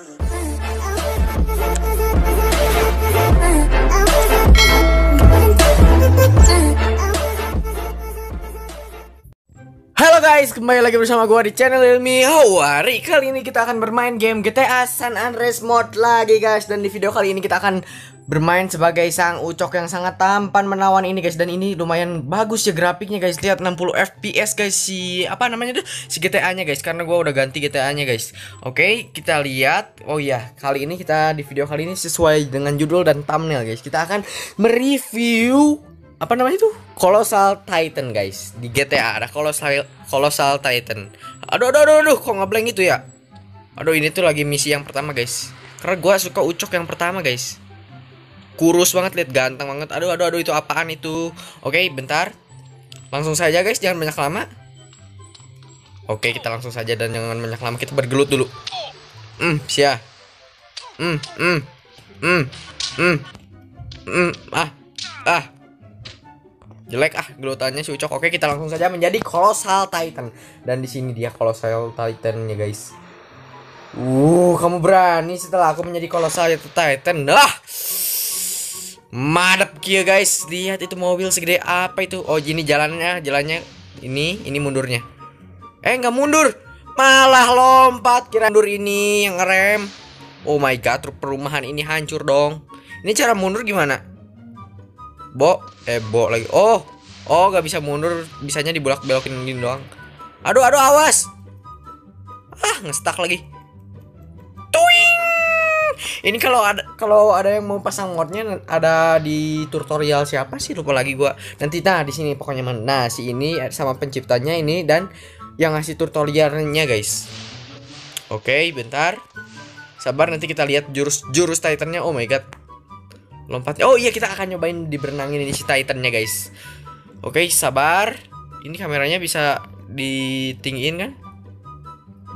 Thank you. guys, kembali lagi bersama gue di channel Ilmi Hawari Kali ini kita akan bermain game GTA San Andreas Mod lagi guys Dan di video kali ini kita akan bermain sebagai sang ucok yang sangat tampan menawan ini guys Dan ini lumayan bagus ya grafiknya guys Lihat 60 fps guys si apa namanya tuh si GTA nya guys Karena gue udah ganti GTA nya guys Oke kita lihat Oh iya kali ini kita di video kali ini sesuai dengan judul dan thumbnail guys Kita akan mereview apa namanya itu Colossal Titan guys di GTA ada Colossal Colossal Titan aduh aduh aduh aduh kok ngeblank itu ya aduh ini tuh lagi misi yang pertama guys karena gue suka ucok yang pertama guys kurus banget lihat ganteng banget aduh aduh aduh itu apaan itu oke bentar langsung saja guys jangan banyak lama oke kita langsung saja dan jangan banyak lama kita bergelut dulu hmm siap hmm hmm hmm hmm hmm ah ah jelek ah gelutannya si Ucok. Oke, kita langsung saja menjadi Colossal Titan. Dan di sini dia Colossal Titan ya, guys. Uh, kamu berani setelah aku menjadi Colossal Titan. Lah. Madep kia guys, lihat itu mobil segede apa itu? Oh, ini jalannya, jalannya ini, ini mundurnya. Eh, nggak mundur, malah lompat kira mundur ini yang ngerem. Oh my god, perumahan ini hancur dong. Ini cara mundur gimana? Bo, eh bo lagi. Oh, oh gak bisa mundur, bisanya dibolak belokin gini doang. Aduh, aduh, awas. Ah, ngestak lagi. Tuing. Ini kalau ada kalau ada yang mau pasang modnya ada di tutorial siapa sih lupa lagi gua. Nanti nah di sini pokoknya mana. Nah, si ini sama penciptanya ini dan yang ngasih tutorialnya guys. Oke, bentar. Sabar nanti kita lihat jurus jurus Titannya. Oh my god lompat oh iya kita akan nyobain di diberenangin ini si titannya guys oke sabar ini kameranya bisa ditinggiin kan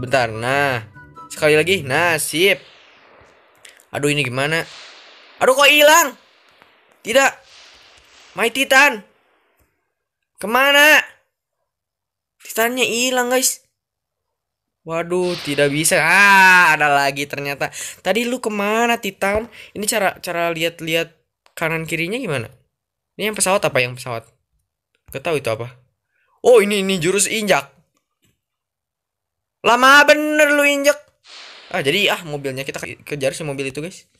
bentar nah sekali lagi nah sip aduh ini gimana aduh kok hilang tidak my titan kemana titannya hilang guys Waduh, tidak bisa. Ah, ada lagi ternyata. Tadi lu kemana, Titan? Ini cara cara lihat-lihat kanan kirinya gimana? Ini yang pesawat apa yang pesawat? Gak tahu itu apa. Oh, ini ini jurus injak. Lama bener lu injak. Ah, jadi ah mobilnya kita kejar si mobil itu, guys.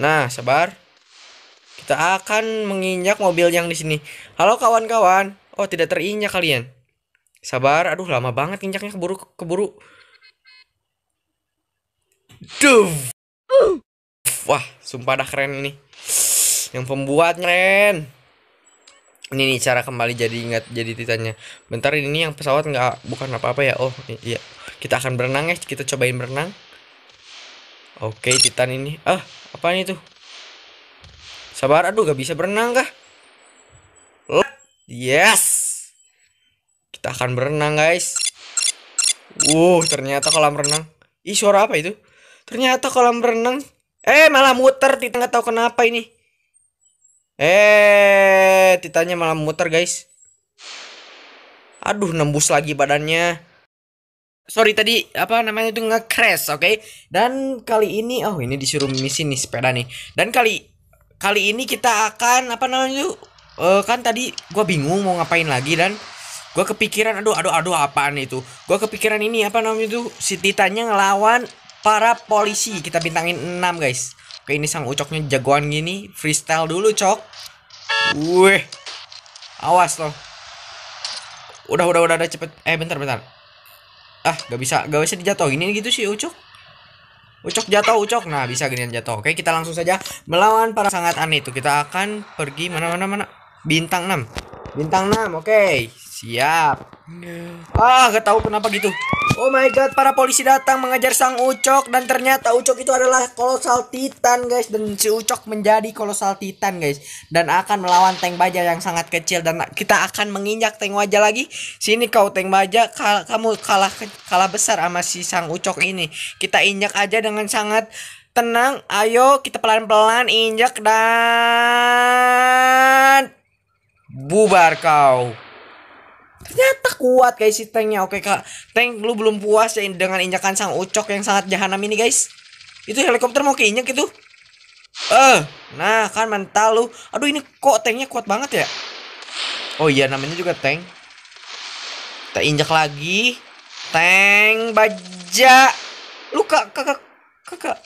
Nah, sabar. Kita akan menginjak mobil yang di sini. Halo kawan-kawan. Oh, tidak terinjak kalian. Sabar, aduh lama banget injaknya keburu keburu. Duh. Wah, sumpah dah keren ini. Yang pembuat keren. Ini nih cara kembali jadi ingat jadi titannya. Bentar ini yang pesawat nggak bukan apa-apa ya. Oh, iya. Kita akan berenang ya. Kita cobain berenang. Oke, titan ini. Ah, apa ini tuh? Sabar, aduh gak bisa berenang kah? Yes. Kita akan berenang guys. Uh, ternyata kolam renang. Ih, suara apa itu? Ternyata kolam renang. Eh, malah muter. Tita nggak tahu kenapa ini. Eh, titanya malah muter guys. Aduh, nembus lagi badannya. Sorry tadi apa namanya itu nge-crash, oke? Okay? Dan kali ini oh ini disuruh misi nih sepeda nih. Dan kali kali ini kita akan apa namanya itu uh, kan tadi gue bingung mau ngapain lagi dan gue kepikiran aduh aduh aduh apaan itu gue kepikiran ini apa namanya tuh si Titannya ngelawan para polisi kita bintangin 6 guys oke ini sang ucoknya jagoan gini freestyle dulu cok weh awas loh udah udah udah udah cepet eh bentar bentar ah gak bisa gak bisa dijatuhin ini gitu sih ucok Ucok jatuh, Ucok. Nah, bisa gini jatuh. Oke, kita langsung saja melawan para sangat aneh itu. Kita akan pergi mana mana mana bintang 6. Bintang 6, oke. Okay. Siap. Ah, gak tahu kenapa gitu. Oh my god, para polisi datang mengajar sang Ucok dan ternyata Ucok itu adalah kolosal titan, guys. Dan si Ucok menjadi kolosal titan, guys. Dan akan melawan tank baja yang sangat kecil dan kita akan menginjak tank baja lagi. Sini kau tank baja, kal kamu kalah kalah besar sama si sang Ucok ini. Kita injak aja dengan sangat tenang. Ayo kita pelan-pelan injak dan bubar kau ternyata kuat guys si tanknya oke kak tank lu belum puas ya dengan injakan sang ucok yang sangat jahanam ini guys itu helikopter mau keinjak itu eh nah kan mental lu aduh ini kok tanknya kuat banget ya oh iya namanya juga tank kita injak lagi tank baja lu kak kakak kakak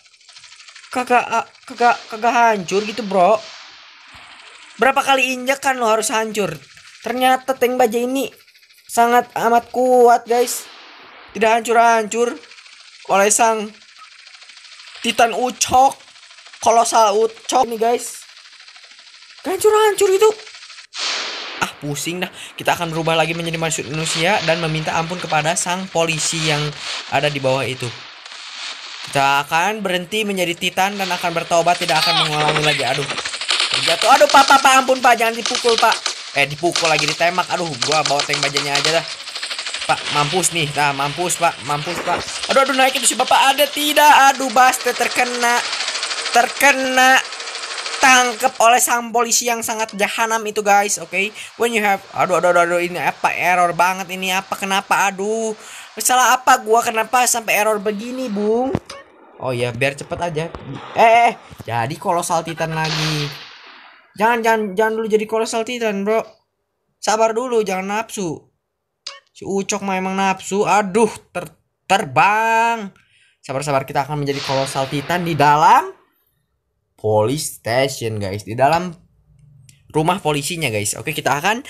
kakak kakak kakak hancur gitu bro berapa kali injekan lo harus hancur ternyata tank baja ini sangat amat kuat guys tidak hancur-hancur oleh sang Titan Ucok kolosal Ucok nih guys hancur-hancur itu ah pusing dah kita akan berubah lagi menjadi manusia dan meminta ampun kepada sang polisi yang ada di bawah itu kita akan berhenti menjadi Titan dan akan bertobat tidak akan mengulangi lagi aduh jatuh aduh papa, pak ampun pak jangan dipukul pak eh dipukul lagi ditembak aduh gua bawa tank bajanya aja dah pak mampus nih nah mampus pak mampus pak aduh aduh naik itu si bapak ada tidak aduh baste terkena terkena tangkep oleh sang polisi yang sangat jahanam itu guys oke okay? when you have aduh, aduh aduh aduh ini apa error banget ini apa kenapa aduh salah apa gua kenapa sampai error begini bung oh ya biar cepet aja eh, eh, eh. jadi kalau saltitan lagi Jangan jangan jangan dulu jadi kolosal titan, Bro. Sabar dulu, jangan nafsu. Si Ucok mah emang nafsu. Aduh, ter terbang. Sabar-sabar kita akan menjadi kolosal titan di dalam police station, guys. Di dalam rumah polisinya, guys. Oke, kita akan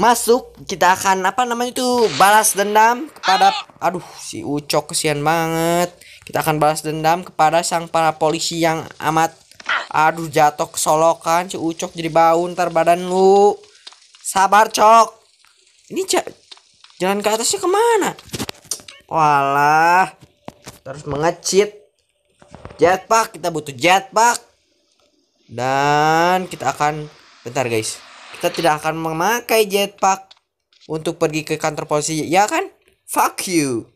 masuk kita akan apa namanya itu balas dendam kepada aduh si Ucok kesian banget kita akan balas dendam kepada sang para polisi yang amat Aduh jatuh kesolokan si Ucok jadi bau ntar badan lu. Sabar Cok. Ini jalan ke atasnya kemana? Walah. Terus mengecit. Jetpack kita butuh jetpack. Dan kita akan bentar guys. Kita tidak akan memakai jetpack untuk pergi ke kantor polisi ya kan? Fuck you.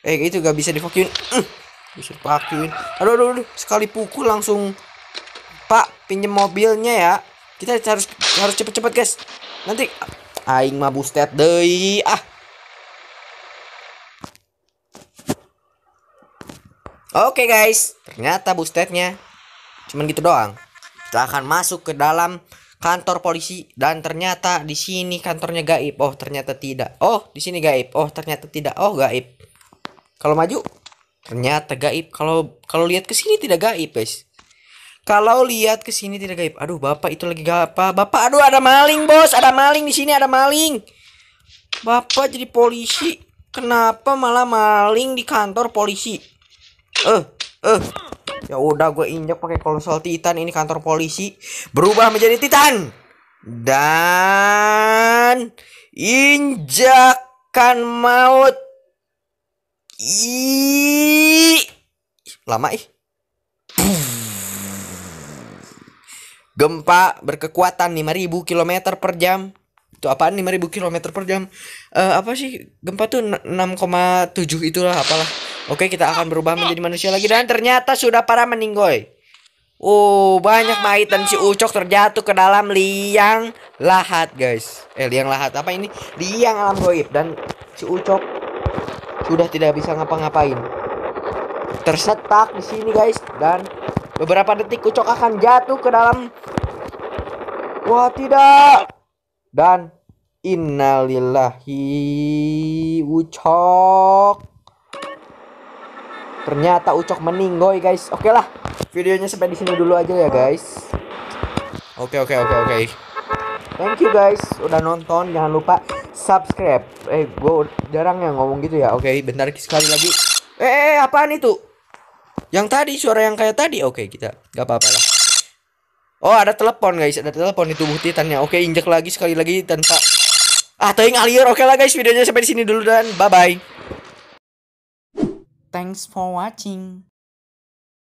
Eh itu gak bisa di fuck you. Mm bisa pakuin. aduh, aduh aduh sekali pukul langsung pak pinjem mobilnya ya kita harus harus cepet-cepet guys nanti aing mah bustet deh ah Oke okay guys, ternyata bustetnya cuman gitu doang. Kita akan masuk ke dalam kantor polisi dan ternyata di sini kantornya gaib. Oh, ternyata tidak. Oh, di sini gaib. Oh, ternyata tidak. Oh, gaib. Kalau maju, Ternyata gaib. Kalau kalau lihat ke sini tidak gaib, guys. Kalau lihat ke sini tidak gaib. Aduh, Bapak itu lagi apa? Bapak, aduh ada maling, Bos. Ada maling di sini, ada maling. Bapak jadi polisi. Kenapa malah maling di kantor polisi? Eh, eh. Ya udah gue injak pakai konsol Titan ini kantor polisi berubah menjadi Titan. Dan injakan maut lama ih. Gempa berkekuatan 5000 km per jam. Itu apaan 5000 km per jam? Uh, apa sih? Gempa tuh 6,7 itulah apalah. Oke, kita akan berubah menjadi manusia lagi dan ternyata sudah para meninggoy. Oh, banyak mait dan si Ucok terjatuh ke dalam liang lahat, guys. Eh, liang lahat apa ini? Liang alam goib dan si Ucok sudah tidak bisa ngapa-ngapain. Tersetak di sini guys dan beberapa detik Kucok akan jatuh ke dalam. Wah tidak. Dan innalillahi Ucok. Ternyata Ucok meninggoy guys. Oke lah, videonya sampai di sini dulu aja ya guys. Oke oke oke oke. Thank you guys udah nonton. Jangan lupa subscribe eh gue jarang yang ngomong gitu ya oke okay, bentar sekali lagi eh, eh, eh apaan itu yang tadi suara yang kayak tadi oke okay, kita nggak apa-apa lah oh ada telepon guys ada telepon itu tubuh titannya oke okay, injek lagi sekali lagi tanpa ah tayang alir oke okay lah guys videonya sampai di sini dulu dan bye bye thanks for watching